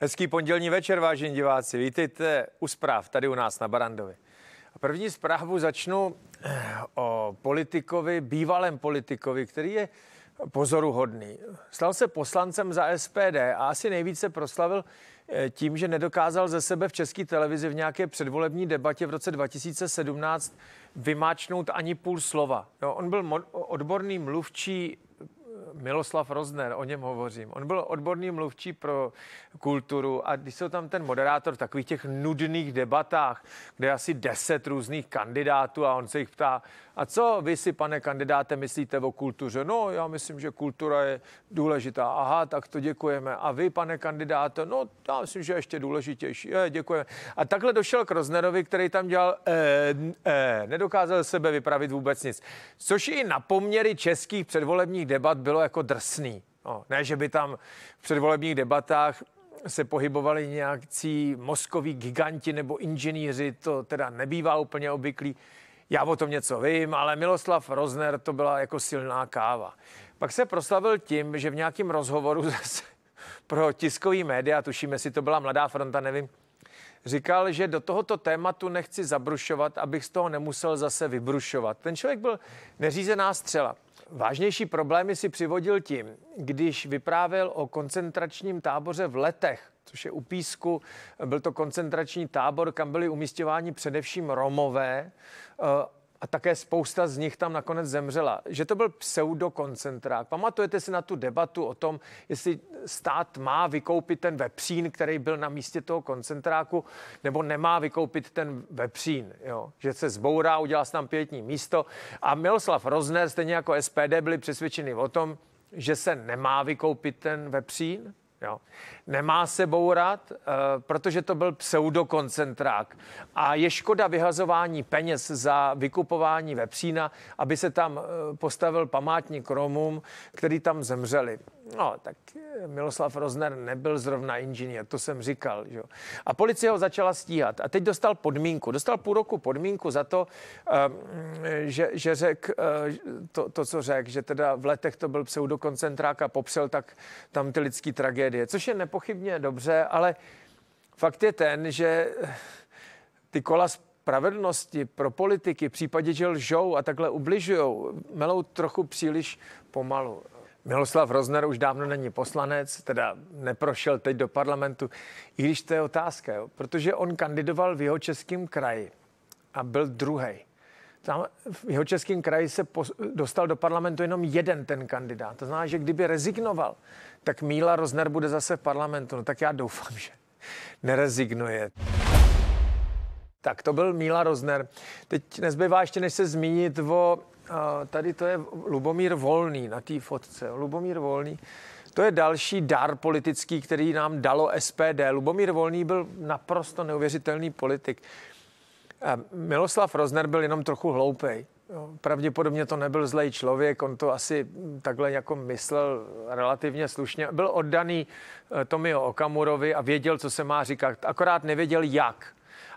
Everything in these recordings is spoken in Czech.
Hezký pondělní večer, vážení diváci. Vítejte u zpráv tady u nás na Barandově. první zprávu začnu eh, o politikovi, bývalém politikovi, který je pozoruhodný. Stal se poslancem za SPD a asi nejvíce proslavil eh, tím, že nedokázal ze sebe v české televizi v nějaké předvolební debatě v roce 2017 vymáčnout ani půl slova. No, on byl odborný mluvčí Miloslav Rozner, o něm hovořím. On byl odborný mluvčí pro kulturu a když jsou tam ten moderátor v takových těch nudných debatách, kde je asi deset různých kandidátů a on se jich ptá, a co vy si, pane kandidáte, myslíte o kultuře? No, já myslím, že kultura je důležitá. Aha, tak to děkujeme. A vy, pane kandidáte, no, já myslím, že ještě důležitější. Je, děkujeme. A takhle došel k Roznerovi, který tam dělal, eh, eh, nedokázal sebe vypravit vůbec nic. Což i na poměry českých předvolebních debat bylo bylo jako drsný. No, ne, že by tam v předvolebních debatách se pohybovali nějakcí moskoví giganti nebo inženýři, to teda nebývá úplně obvyklý. Já o tom něco vím, ale Miloslav Rozner to byla jako silná káva. Pak se proslavil tím, že v nějakém rozhovoru zase pro tiskový média, tušíme si, to byla Mladá fronta, nevím, říkal, že do tohoto tématu nechci zabrušovat, abych z toho nemusel zase vybrušovat. Ten člověk byl neřízená střela. Vážnější problémy si přivodil tím, když vyprávěl o koncentračním táboře v Letech, což je u Písku. Byl to koncentrační tábor, kam byli umístěváni především Romové eh, a také spousta z nich tam nakonec zemřela, že to byl pseudokoncentrák. Pamatujete si na tu debatu o tom, jestli stát má vykoupit ten vepřín, který byl na místě toho koncentráku, nebo nemá vykoupit ten vepřín, jo? že se zbourá, udělá se tam pětní místo. A Miloslav Rozner, stejně jako SPD, byli přesvědčeni o tom, že se nemá vykoupit ten vepřín, Jo. Nemá se bourat, eh, protože to byl pseudokoncentrák. A je škoda vyhazování peněz za vykupování vepřína, aby se tam eh, postavil památník Romům, který tam zemřeli. No, tak eh, Miloslav Rozner nebyl zrovna inženýr, to jsem říkal. Že? A policie ho začala stíhat. A teď dostal podmínku. Dostal půl roku podmínku za to, ehm, že, že řekl eh, to, to, co řekl, že teda v letech to byl pseudokoncentrák a popřel tak tam ty lidské tragédie, což je nepochybně dobře, ale fakt je ten, že ty kola spravedlnosti pro politiky v případě, že lžou a takhle ubližují, melou trochu příliš pomalu. Miloslav Rozner už dávno není poslanec, teda neprošel teď do parlamentu, i když to je otázka, jo, protože on kandidoval v jeho českém kraji a byl druhý. Tam v jeho českém kraji se pos- dostal do parlamentu jenom jeden ten kandidát. To znamená, že kdyby rezignoval, tak Míla Rozner bude zase v parlamentu. No tak já doufám, že nerezignuje. Tak to byl Míla Rozner. Teď nezbývá ještě, než se zmínit o tady to je Lubomír Volný na té fotce. Lubomír Volný. To je další dar politický, který nám dalo SPD. Lubomír Volný byl naprosto neuvěřitelný politik. Miloslav Rozner byl jenom trochu hloupej. Pravděpodobně to nebyl zlej člověk, on to asi takhle jako myslel relativně slušně. Byl oddaný eh, Tomio Okamurovi a věděl, co se má říkat, akorát nevěděl jak.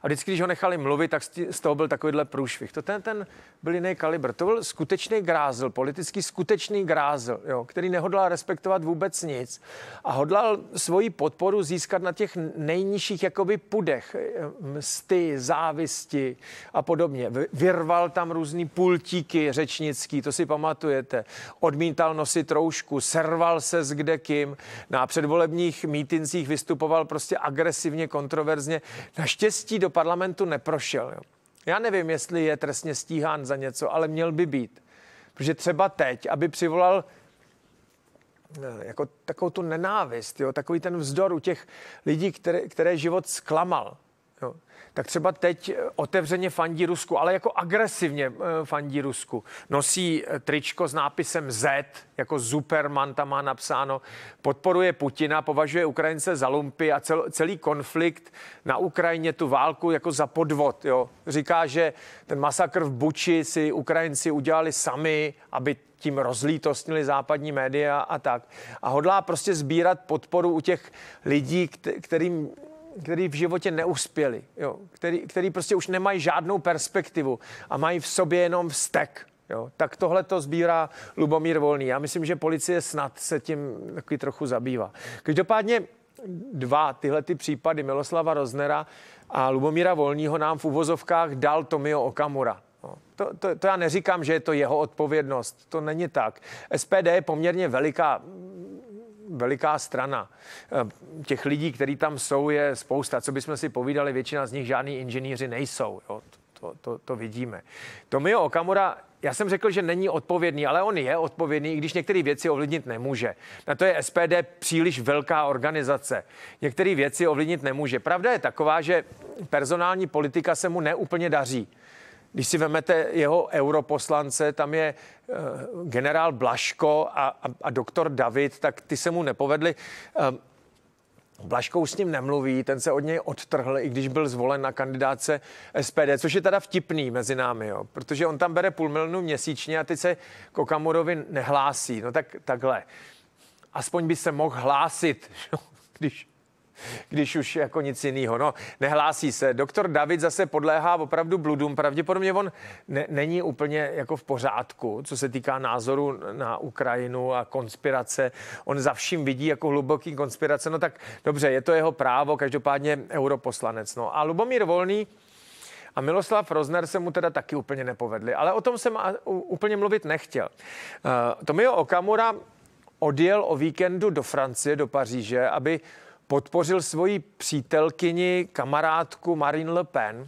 A vždycky, když ho nechali mluvit, tak z toho byl takovýhle průšvih. To ten, ten byl jiný kalibr. To byl skutečný grázel, politický skutečný grázel, jo, který nehodlal respektovat vůbec nic a hodlal svoji podporu získat na těch nejnižších jakoby pudech, eh, msty, závisti a podobně. Vyrval tam různý pultíky řečnický, to si pamatujete. Odmítal nosit roušku, serval se s kde kým. Na předvolebních mítincích vystupoval prostě agresivně, kontroverzně. Naštěstí do parlamentu neprošel. Jo. Já nevím, jestli je trestně stíhán za něco, ale měl by být. Protože třeba teď, aby přivolal eh, jako takovou tu nenávist, jo, takový ten vzdor u těch lidí, které, které život zklamal tak třeba teď eh, otevřeně fandí Rusku, ale jako agresivně eh, fandí Rusku. Nosí eh, tričko s nápisem Z, jako Superman tam má napsáno, podporuje Putina, považuje Ukrajince za lumpy a cel, celý konflikt na Ukrajině, tu válku jako za podvod. Jo. Říká, že ten masakr v Buči si Ukrajinci udělali sami, aby tím rozlítostnili západní média a tak. A hodlá prostě sbírat podporu u těch lidí, kterým který v životě neuspěli, jo, který, který prostě už nemají žádnou perspektivu a mají v sobě jenom vztek. Jo. Tak tohle to sbírá Lubomír Volný. Já myslím, že policie snad se tím taky trochu zabývá. Každopádně dva tyhle ty případy Miloslava Roznera a Lubomíra Volního nám v uvozovkách dal Tomio Okamura. No, to, to, to já neříkám, že je to jeho odpovědnost, to není tak. SPD je poměrně veliká veliká strana. Eh, těch lidí, kteří tam jsou, je spousta. Co bychom si povídali, většina z nich žádní inženýři nejsou. Jo? To, to, to vidíme. Tomio Okamura já jsem řekl, že není odpovědný, ale on je odpovědný, i když některé věci ovlivnit nemůže. Na to je SPD příliš velká organizace. Některé věci ovlivnit nemůže. Pravda je taková, že personální politika se mu neúplně daří. Když si vemete jeho europoslance, tam je eh, generál Blaško a, a, a doktor David, tak ty se mu nepovedli. Eh, Blaško už s ním nemluví, ten se od něj odtrhl, i když byl zvolen na kandidáce SPD, což je teda vtipný mezi námi, jo, protože on tam bere půl milionu měsíčně a teď se Kokamurovi nehlásí. No tak takhle. Aspoň by se mohl hlásit, když když už jako nic jiného. No, nehlásí se. Doktor David zase podléhá opravdu bludům. Pravděpodobně on ne, není úplně jako v pořádku, co se týká názoru na Ukrajinu a konspirace. On za vším vidí jako hluboký konspirace. No tak dobře, je to jeho právo, každopádně europoslanec. No a Lubomír Volný, a Miloslav Rozner se mu teda taky úplně nepovedli, ale o tom jsem úplně mluvit nechtěl. Eh, Tomio Okamura odjel o víkendu do Francie, do Paříže, aby podpořil svoji přítelkyni, kamarádku Marine Le Pen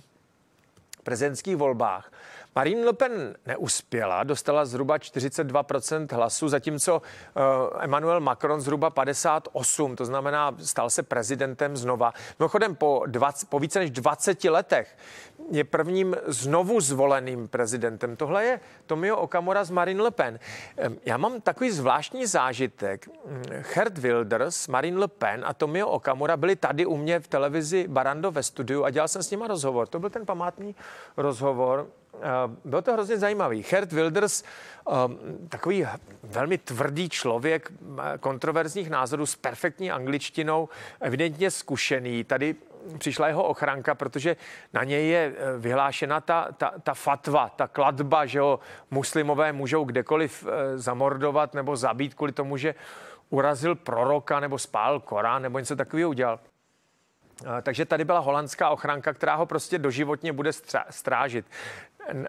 v prezidentských volbách. Marine Le Pen neuspěla, dostala zhruba 42% hlasů, zatímco eh, Emmanuel Macron zhruba 58, to znamená, stal se prezidentem znova. Mimochodem po, 20, po více než 20 letech je prvním znovu zvoleným prezidentem. Tohle je Tomio Okamura z Marine Le Pen. Já mám takový zvláštní zážitek. Hert mm, Wilders, Marine Le Pen a Tomio Okamura byli tady u mě v televizi Barando ve studiu a dělal jsem s nima rozhovor. To byl ten památný rozhovor. Eh, bylo to hrozně zajímavý. Hert Wilders, takový velmi tvrdý člověk kontroverzních názorů s perfektní angličtinou, evidentně zkušený. Tady přišla jeho ochranka, protože na něj je eh, vyhlášena ta, ta, ta fatva, ta kladba, že ho muslimové můžou kdekoliv eh, zamordovat nebo zabít kvůli tomu, že urazil proroka nebo spál Korán nebo něco takového udělal. Eh, takže tady byla holandská ochranka, která ho prostě doživotně bude strážit.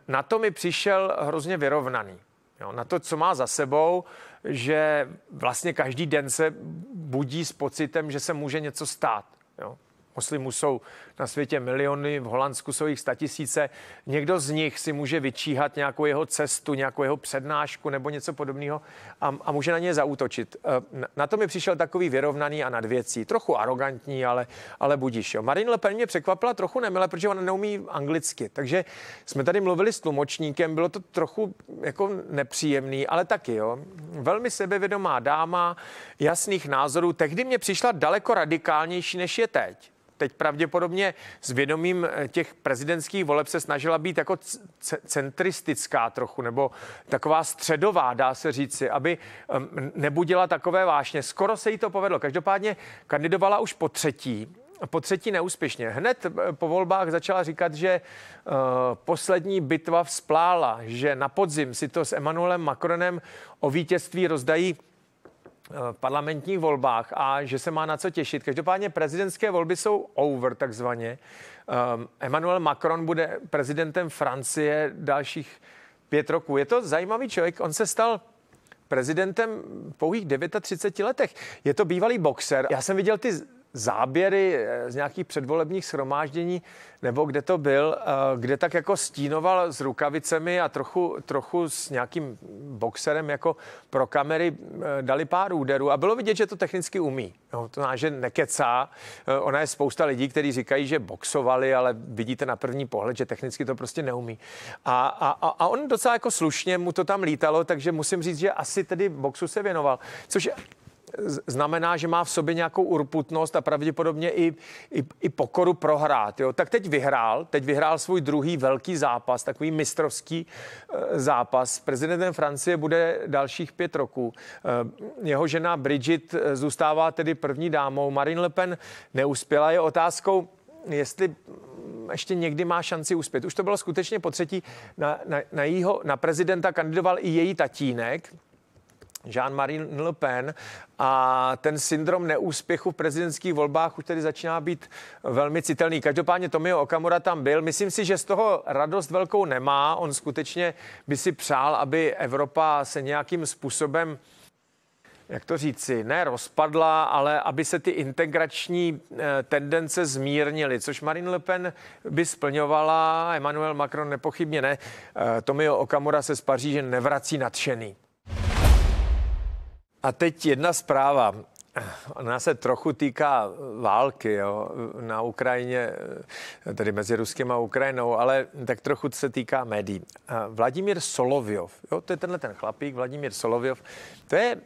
Na to mi přišel hrozně vyrovnaný. Jo, na to, co má za sebou, že vlastně každý den se budí s pocitem, že se může něco stát. Jo. Muslimů jsou na světě miliony, v Holandsku jsou jich statisíce. Někdo z nich si může vyčíhat nějakou jeho cestu, nějakou jeho přednášku nebo něco podobného a, a může na ně zautočit. E, na to mi přišel takový vyrovnaný a nad věcí, trochu arrogantní, ale, ale budíš. Jo. Marine Le Pen mě překvapila trochu nemile, protože ona neumí anglicky. Takže jsme tady mluvili s tlumočníkem, bylo to trochu jako nepříjemný, ale taky. Jo. Velmi sebevědomá dáma, jasných názorů. Tehdy mě přišla daleko radikálnější, než je teď. Teď pravděpodobně s vědomím eh, těch prezidentských voleb se snažila být jako centristická trochu, nebo taková středová, dá se říci, aby nebudila takové vášně. Skoro se jí to povedlo. Každopádně kandidovala už po třetí po třetí neúspěšně. Hned eh, po volbách začala říkat, že uh, poslední bitva vzplála, že na podzim si to s Emmanuelem Macronem o vítězství rozdají Eh, v parlamentních volbách a že se má na co těšit. Každopádně prezidentské volby jsou over takzvaně. Eh, Emmanuel Macron bude prezidentem Francie dalších pět roků. Je to zajímavý člověk, on se stal prezidentem v pouhých 39 letech. Je to bývalý boxer. Já jsem viděl ty záběry eh, z nějakých předvolebních shromáždění, nebo kde to byl, eh, kde tak jako stínoval s rukavicemi a trochu, trochu s nějakým boxerem jako pro kamery eh, dali pár úderů a bylo vidět, že to technicky umí. No, to znamená, že nekecá. Ona je spousta lidí, kteří říkají, že boxovali, ale vidíte na první pohled, že technicky to prostě neumí. A, a, a on docela jako slušně mu to tam lítalo, takže musím říct, že asi tedy boxu se věnoval. Což znamená, že má v sobě nějakou urputnost a pravděpodobně i, i, i pokoru prohrát. Jo? Tak teď vyhrál, teď vyhrál svůj druhý velký zápas, takový mistrovský eh, zápas. prezidentem Francie bude dalších pět roků. Eh, jeho žena Bridget eh, zůstává tedy první dámou. Marine Le Pen neuspěla. Je otázkou, jestli mm, ještě někdy má šanci uspět. Už to bylo skutečně po třetí. Na, na, na, jího, na prezidenta kandidoval i její tatínek. Jean-Marie Le Pen a ten syndrom neúspěchu v prezidentských volbách už tedy začíná být velmi citelný. Každopádně Tomio Okamura tam byl. Myslím si, že z toho radost velkou nemá. On skutečně by si přál, aby Evropa se nějakým způsobem jak to říci, ne rozpadla, ale aby se ty integrační eh, tendence zmírnily, což Marine Le Pen by splňovala, Emmanuel Macron nepochybně ne. Eh, Tomio Okamura se z Paříže nevrací nadšený. A teď jedna zpráva. Ona se trochu týká války jo, na Ukrajině, tedy mezi Ruskem a Ukrajinou, ale tak trochu se týká médií. Vladimír Solovjov, jo, to je tenhle ten chlapík, Vladimír Solovjov, to je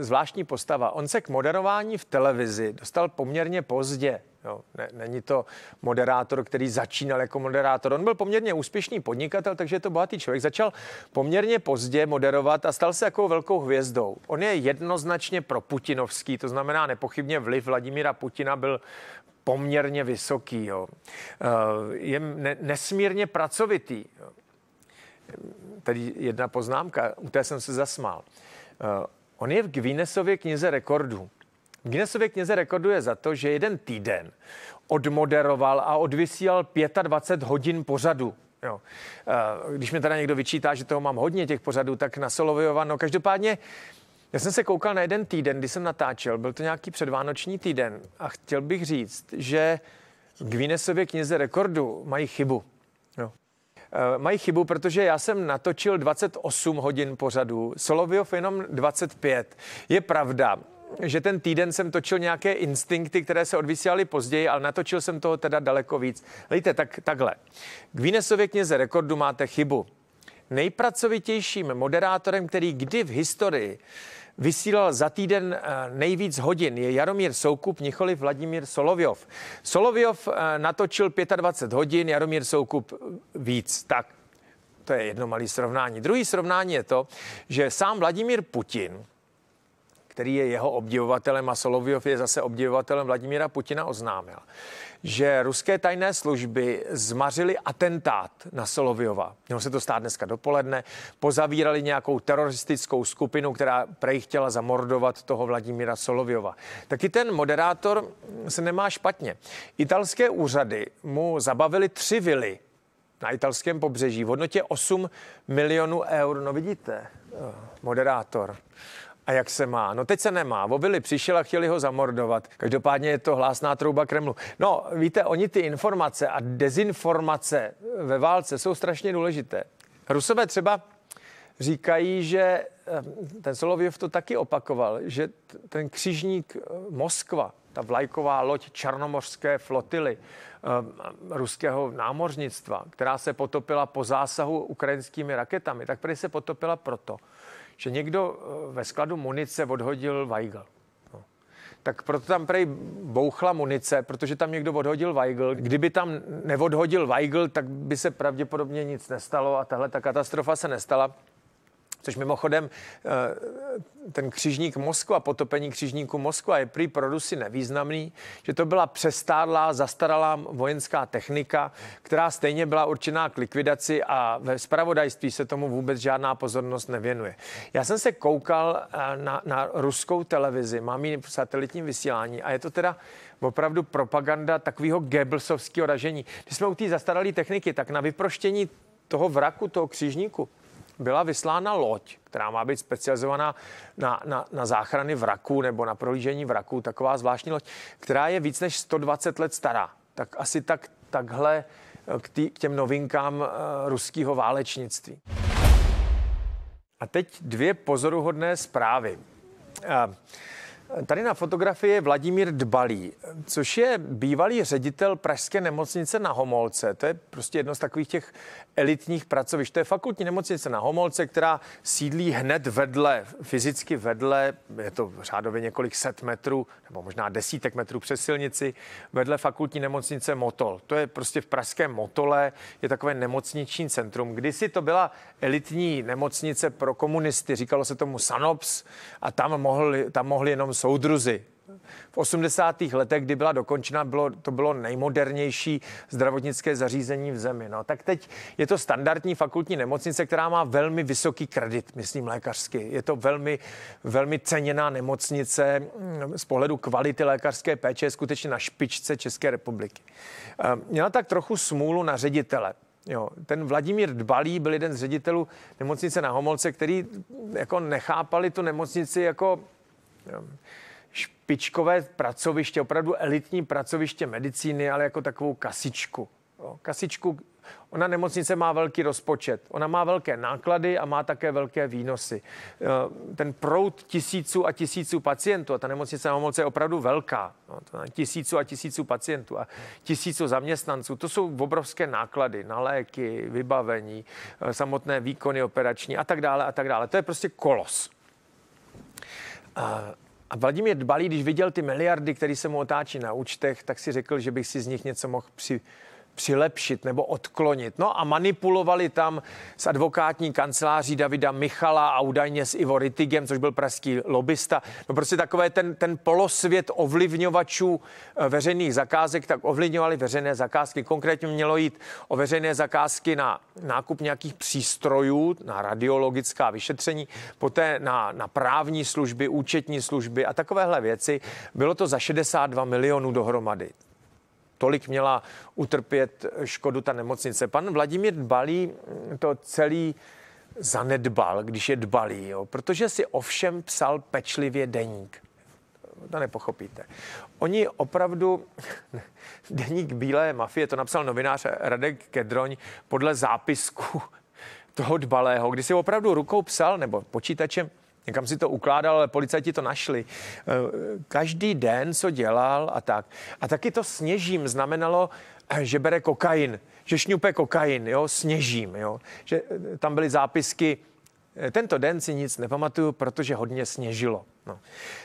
zvláštní postava. On se k moderování v televizi dostal poměrně pozdě. No, ne, není to moderátor, který začínal jako moderátor. On byl poměrně úspěšný podnikatel, takže je to bohatý člověk. Začal poměrně pozdě moderovat a stal se jako velkou hvězdou. On je jednoznačně pro Putinovský, to znamená nepochybně vliv Vladimíra Putina byl poměrně vysoký. Jo. Eh, je ne, nesmírně pracovitý. Tady jedna poznámka, u té jsem se zasmál. Eh, On je v Guinnessově knize rekordů. V Guinnessově knize rekorduje za to, že jeden týden odmoderoval a odvysílal 25 hodin pořadu. Jo. Eh, když mi teda někdo vyčítá, že toho mám hodně těch pořadů, tak No Každopádně já jsem se koukal na jeden týden, kdy jsem natáčel, byl to nějaký předvánoční týden a chtěl bych říct, že v Guinnessově knize rekordu mají chybu. Eh, mají chybu, protože já jsem natočil 28 hodin pořadu, Solovyov jenom 25. Je pravda, že ten týden jsem točil nějaké instinkty, které se odvysílaly později, ale natočil jsem toho teda daleko víc. Lejte, tak, takhle. K Vínesově kněze rekordu máte chybu. Nejpracovitějším moderátorem, který kdy v historii vysílal za týden eh, nejvíc hodin je Jaromír Soukup, nikoli Vladimír Solovjov. Solovjov eh, natočil 25 hodin, Jaromír Soukup víc. Tak to je jedno malé srovnání. Druhý srovnání je to, že sám Vladimír Putin který je jeho obdivovatelem a Solovyov je zase obdivovatelem Vladimíra Putina, oznámil, že ruské tajné služby zmařili atentát na Solovyova. Mělo se to stát dneska dopoledne. Pozavírali nějakou teroristickou skupinu, která prej chtěla zamordovat toho Vladimíra Solovyova. Taky ten moderátor se nemá špatně. Italské úřady mu zabavili tři vily na italském pobřeží v hodnotě 8 milionů eur. No vidíte, eh, moderátor. A jak se má? No teď se nemá. Vovili přišel a chtěli ho zamordovat. Každopádně je to hlásná trouba Kremlu. No, víte, oni ty informace a dezinformace ve válce jsou strašně důležité. Rusové třeba říkají, že eh, ten Solovjev to taky opakoval, že ten křižník eh, Moskva, ta vlajková loď černomorské flotily eh, ruského námořnictva, která se potopila po zásahu ukrajinskými raketami, tak prý se potopila proto, že někdo eh, ve skladu munice odhodil Weigl. No. Tak proto tam prej bouchla munice, protože tam někdo odhodil Weigl. Kdyby tam neodhodil Weigl, tak by se pravděpodobně nic nestalo a tahle ta katastrofa se nestala což mimochodem eh, ten křižník Moskva, potopení křižníku Moskva je prý pro Rusy nevýznamný, že to byla přestárlá, zastaralá vojenská technika, která stejně byla určená k likvidaci a ve spravodajství se tomu vůbec žádná pozornost nevěnuje. Já jsem se koukal eh, na, na ruskou televizi, mám ji v satelitním vysílání a je to teda opravdu propaganda takového geblsovského ražení. Když jsme u té zastaralé techniky, tak na vyproštění toho vraku, toho křižníku, byla vyslána loď, která má být specializovaná na, na, na záchrany vraků nebo na prohlížení vraků, taková zvláštní loď, která je víc než 120 let stará. Tak asi tak, takhle eh, k, tý, k těm novinkám eh, ruského válečnictví. A teď dvě pozoruhodné zprávy. Uh, Tady na fotografii je Vladimír Dbalý, což je bývalý ředitel Pražské nemocnice na Homolce. To je prostě jedno z takových těch elitních pracovišť. To je fakultní nemocnice na Homolce, která sídlí hned vedle, fyzicky vedle, je to řádově několik set metrů, nebo možná desítek metrů přes silnici, vedle fakultní nemocnice Motol. To je prostě v pražském Motole, je takové nemocniční centrum. Kdysi to byla elitní nemocnice pro komunisty, říkalo se tomu Sanops a tam mohli, tam mohli jenom Soudruzy V 80. letech, kdy byla dokončena, bylo, to bylo nejmodernější zdravotnické zařízení v zemi. No, tak teď je to standardní fakultní nemocnice, která má velmi vysoký kredit, myslím lékařsky. Je to velmi, velmi ceněná nemocnice mm, z pohledu kvality lékařské péče, je skutečně na špičce České republiky. Ehm, měla tak trochu smůlu na ředitele. Jo, ten Vladimír Dbalý byl jeden z ředitelů nemocnice na Homolce, který jako nechápali tu nemocnici jako Ehm, špičkové pracoviště, opravdu elitní pracoviště medicíny, ale jako takovou kasičku. Kasičku, ona nemocnice má velký rozpočet, ona má velké náklady a má také velké výnosy. Ehm, ten prout tisíců a tisíců pacientů, a ta nemocnice na Homolce je opravdu velká, no, tisíců a tisíců pacientů a tisíců zaměstnanců, to jsou obrovské náklady na léky, vybavení, eh, samotné výkony operační a tak dále a tak dále. To je prostě kolos. A, a Vladimír Dbalý, když viděl ty miliardy, které se mu otáčí na účtech, tak si řekl, že bych si z nich něco mohl při, přilepšit nebo odklonit. No a manipulovali tam s advokátní kanceláří Davida Michala a údajně s Ivo Ritigem, což byl pražský lobista. No prostě takové ten, ten polosvět ovlivňovačů eh, veřejných zakázek, tak ovlivňovali veřejné zakázky. Konkrétně mělo jít o veřejné zakázky na nákup nějakých přístrojů, na radiologická vyšetření, poté na, na právní služby, účetní služby a takovéhle věci. Bylo to za 62 milionů dohromady tolik měla utrpět škodu ta nemocnice. Pan Vladimír Dbalý to celý zanedbal, když je dbalý, jo, protože si ovšem psal pečlivě deník. To nepochopíte. Oni opravdu, deník Bílé mafie, to napsal novinář Radek Kedroň podle zápisku toho dbalého, kdy si opravdu rukou psal nebo počítačem někam si to ukládal, ale policajti to našli. Eh, každý den, co dělal a tak. A taky to sněžím znamenalo, eh, že bere kokain, že šňupe kokain, jo, sněžím, jo. Že eh, tam byly zápisky, Eh, tento den si nic nepamatuju, protože hodně sněžilo. No.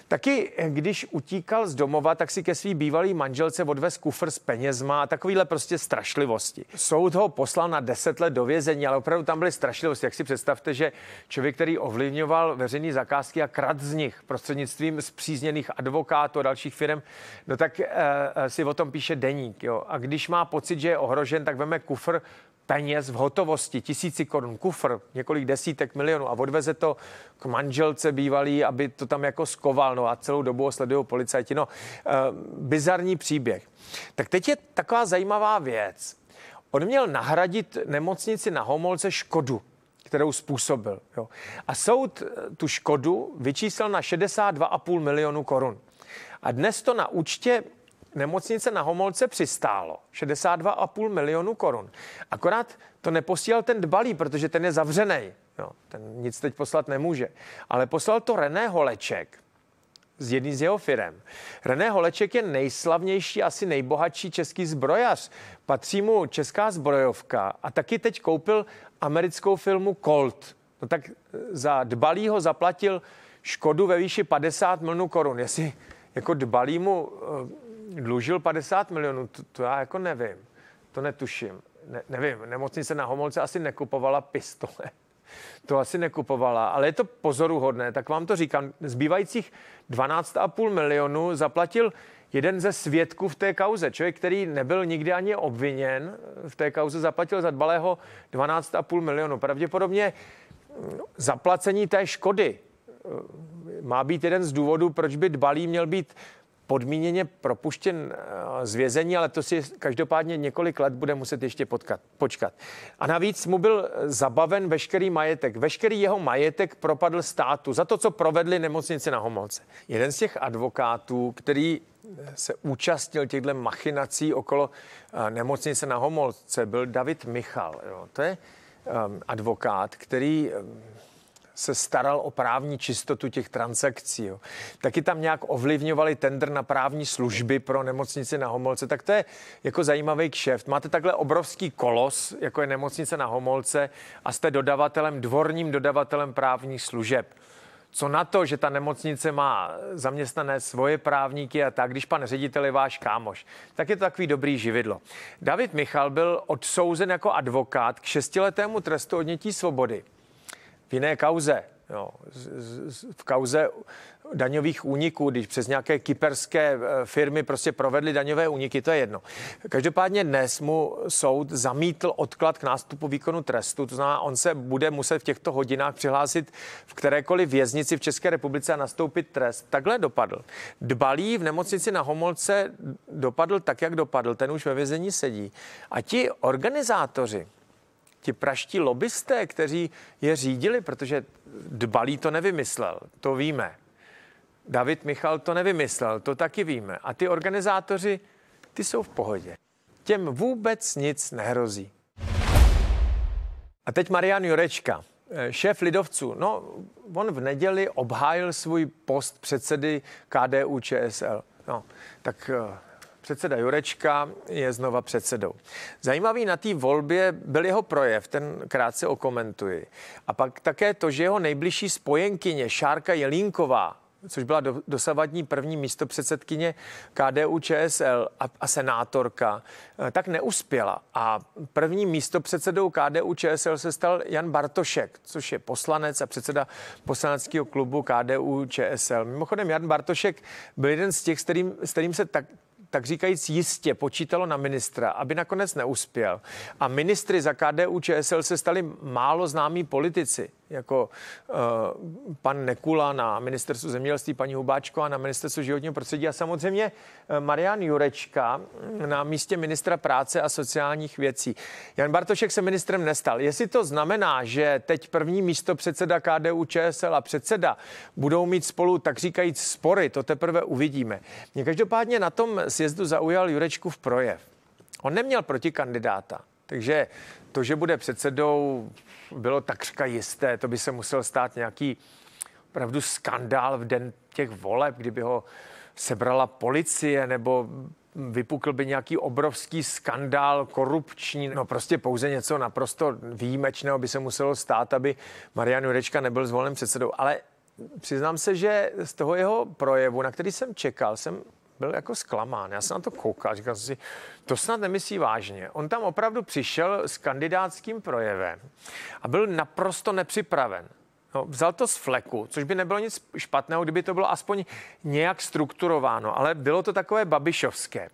Taky, eh, když utíkal z domova, tak si ke svý bývalý manželce odvez kufr s penězma a takovýhle prostě strašlivosti. Soud ho poslal na deset let do vězení, ale opravdu tam byly strašlivosti. Jak si představte, že člověk, který ovlivňoval veřejné zakázky a krad z nich prostřednictvím zpřízněných advokátů a dalších firm, no tak e, si o tom píše deník. Jo. A když má pocit, že je ohrožen, tak veme kufr peněz v hotovosti, tisíci korun, kufr, několik desítek milionů a odveze to k manželce bývalý, aby to tam jako skoval, no a celou dobu ho sledují policajti. No, eh, bizarní příběh. Tak teď je taková zajímavá věc. On měl nahradit nemocnici na Homolce škodu, kterou způsobil. Jo. A soud eh, tu škodu vyčíslil na 62,5 milionu korun. A dnes to na účtě nemocnice na Homolce přistálo 62,5 milionu korun. Akorát to neposílal ten dbalý, protože ten je zavřený. No, ten nic teď poslat nemůže. Ale poslal to René Holeček, z jedný z jeho firem. René Holeček je nejslavnější, asi nejbohatší český zbrojař. Patří mu česká zbrojovka a taky teď koupil americkou filmu Colt. No tak eh, za dbalý ho zaplatil škodu ve výši 50 milionů korun. Jestli jako dbalý mu eh, dlužil 50 milionů, to, to já jako nevím, to netuším. Ne, nevím, nemocnice na Homolce asi nekupovala pistole. To asi nekupovala, ale je to pozoruhodné, tak vám to říkám. Zbývajících 12,5 milionů zaplatil jeden ze svědků v té kauze, člověk, který nebyl nikdy ani obviněn v té kauze, zaplatil za dbalého 12,5 milionů. Pravděpodobně mm, zaplacení té škody mm, má být jeden z důvodů, proč by dbalý měl být podmíněně propuštěn eh, z vězení, ale to si každopádně několik let bude muset ještě potkat, počkat. A navíc mu byl zabaven veškerý majetek. Veškerý jeho majetek propadl státu za to, co provedli nemocnice na Homolce. Jeden z těch advokátů, který eh, se účastnil těchto machinací okolo eh, nemocnice na Homolce, byl David Michal. Jo. To je ehm, advokát, který ehm, se staral o právní čistotu těch transakcí. Jo. Taky tam nějak ovlivňovali tender na právní služby pro nemocnici na Homolce. Tak to je jako zajímavý kšeft. Máte takhle obrovský kolos, jako je nemocnice na Homolce a jste dodavatelem, dvorním dodavatelem právních služeb co na to, že ta nemocnice má zaměstnané svoje právníky a tak, když pan ředitel je váš kámoš, tak je to takový dobrý žividlo. David Michal byl odsouzen jako advokát k šestiletému trestu odnětí svobody jiné kauze. Jo, v kauze daňových úniků, když přes nějaké kyperské eh, firmy prostě provedly daňové úniky, to je jedno. Každopádně dnes mu soud zamítl odklad k nástupu výkonu trestu, to znamená, on se bude muset v těchto hodinách přihlásit v kterékoliv věznici v České republice a nastoupit trest. Takhle dopadl. Dbalý v nemocnici na Homolce dopadl tak, jak dopadl, ten už ve vězení sedí. A ti organizátoři, ti praští lobbysté, kteří je řídili, protože Dbalý to nevymyslel, to víme. David Michal to nevymyslel, to taky víme. A ty organizátoři, ty jsou v pohodě. Těm vůbec nic nehrozí. A teď Marian Jurečka, eh, šéf lidovců. No, on v neděli obhájil svůj post předsedy KDU ČSL. No, tak eh, Předseda Jurečka je znova předsedou. Zajímavý na té volbě byl jeho projev, ten krátce okomentuji. A pak také to, že jeho nejbližší spojenkyně Šárka Jelínková, což byla do, dosavadní první místo předsedkyně KDU ČSL a, a senátorka, eh, tak neuspěla. A první místo předsedou KDU ČSL se stal Jan Bartošek, což je poslanec a předseda poslaneckého klubu KDU ČSL. Mimochodem Jan Bartošek byl jeden z těch, s kterým, s kterým se tak, tak říkajíc jistě počítalo na ministra, aby nakonec neuspěl. A ministry za KDU ČSL se stali málo známí politici jako uh, pan Nekula na ministerstvu zemědělství, paní Hubáčko a na ministerstvu životního prostředí a samozřejmě eh, Marian Jurečka na místě ministra práce a sociálních věcí. Jan Bartošek se ministrem nestal. Jestli to znamená, že teď první místo předseda KDU ČSL a předseda budou mít spolu, tak říkajíc, spory, to teprve uvidíme. Mě každopádně na tom sjezdu zaujal Jurečku v projev. On neměl proti kandidáta. Takže to, že bude předsedou, bylo takřka jisté. To by se musel stát nějaký opravdu skandál v den těch voleb, kdyby ho sebrala policie nebo vypukl by nějaký obrovský skandál korupční. No prostě pouze něco naprosto výjimečného by se muselo stát, aby Marian Jurečka nebyl zvolen předsedou. Ale přiznám se, že z toho jeho projevu, na který jsem čekal, jsem byl jako zklamán. Já jsem na to koukal, říkal si, to snad nemyslí vážně. On tam opravdu přišel s kandidátským projevem a byl naprosto nepřipraven. No, vzal to z fleku, což by nebylo nic špatného, kdyby to bylo aspoň nějak strukturováno, ale bylo to takové babišovské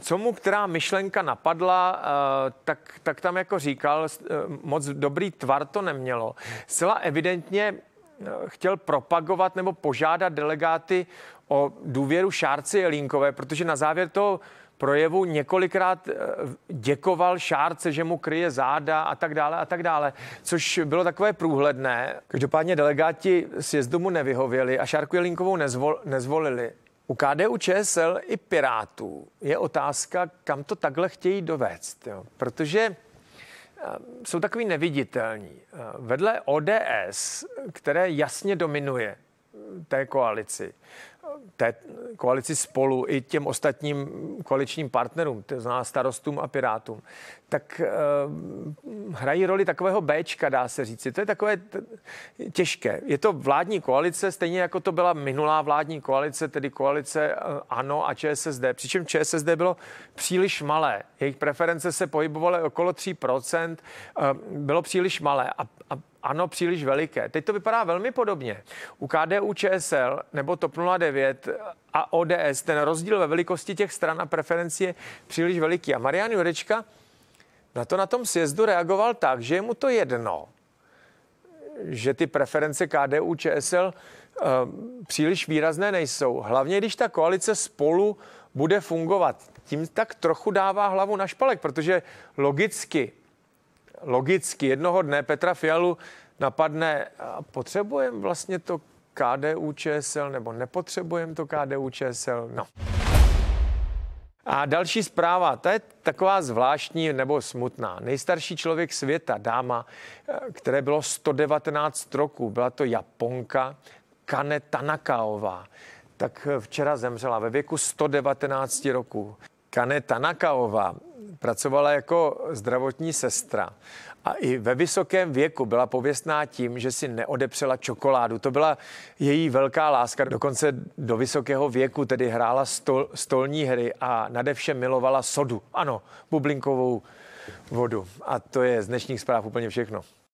co mu která myšlenka napadla, eh, tak, tak tam jako říkal, eh, moc dobrý tvar to nemělo. Zcela evidentně eh, chtěl propagovat nebo požádat delegáty o důvěru Šárci Jelínkové, protože na závěr toho projevu několikrát eh, děkoval Šárce, že mu kryje záda a tak dále a tak dále, což bylo takové průhledné. Každopádně delegáti sjezdu mu nevyhověli a Šárku Jelínkovou nezvol, nezvolili. U KDU ČSL i Pirátů je otázka, kam to takhle chtějí dovést, jo? protože eh, jsou takový neviditelní. Eh, vedle ODS, které jasně dominuje té koalici, té koalici spolu i těm ostatním koaličním partnerům, to zná starostům a pirátům, tak uh, hrají roli takového Bčka, dá se říci. To je takové t- těžké. Je to vládní koalice, stejně jako to byla minulá vládní koalice, tedy koalice uh, ANO a ČSSD. Přičem ČSSD bylo příliš malé. Jejich preference se pohybovaly okolo 3%, uh, eh, bylo příliš malé. A, a ano příliš veliké. Teď to vypadá velmi podobně. U KDU ČSL nebo TOP 09 a ODS ten rozdíl ve velikosti těch stran a preferenci je příliš veliký. A Marian Jurečka na to na tom sjezdu reagoval tak, že je mu to jedno, že ty preference KDU ČSL eh, příliš výrazné nejsou. Hlavně, když ta koalice spolu bude fungovat. Tím tak trochu dává hlavu na špalek, protože logicky logicky jednoho dne Petra Fialu napadne, potřebujeme vlastně to KDU ČSL nebo nepotřebujeme to KDU ČSL? No. A další zpráva, ta je taková zvláštní nebo smutná. Nejstarší člověk světa, dáma, které bylo 119 roků, byla to Japonka Kane Tanakaová, tak včera zemřela ve věku 119 roků. Kane Tanakaová pracovala jako zdravotní sestra a i ve vysokém věku byla pověstná tím, že si neodepřela čokoládu. To byla její velká láska. Dokonce do vysokého věku tedy hrála stol, stolní hry a nadevše milovala sodu. Ano, bublinkovou vodu. A to je z dnešních zpráv úplně všechno.